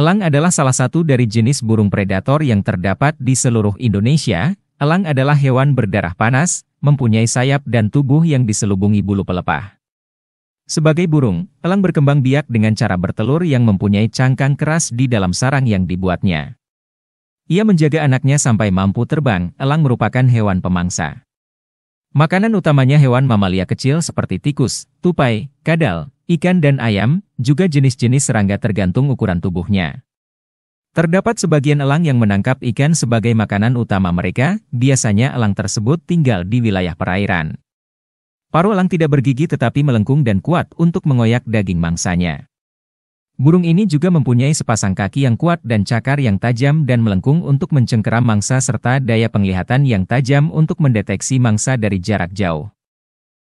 Elang adalah salah satu dari jenis burung predator yang terdapat di seluruh Indonesia. Elang adalah hewan berdarah panas, mempunyai sayap dan tubuh yang diselubungi bulu pelepah. Sebagai burung, elang berkembang biak dengan cara bertelur yang mempunyai cangkang keras di dalam sarang yang dibuatnya. Ia menjaga anaknya sampai mampu terbang, elang merupakan hewan pemangsa. Makanan utamanya hewan mamalia kecil seperti tikus, tupai, kadal, ikan dan ayam, juga jenis-jenis serangga tergantung ukuran tubuhnya. Terdapat sebagian elang yang menangkap ikan sebagai makanan utama mereka, biasanya elang tersebut tinggal di wilayah perairan. Paru elang tidak bergigi tetapi melengkung dan kuat untuk mengoyak daging mangsanya. Burung ini juga mempunyai sepasang kaki yang kuat dan cakar yang tajam dan melengkung untuk mencengkeram mangsa serta daya penglihatan yang tajam untuk mendeteksi mangsa dari jarak jauh.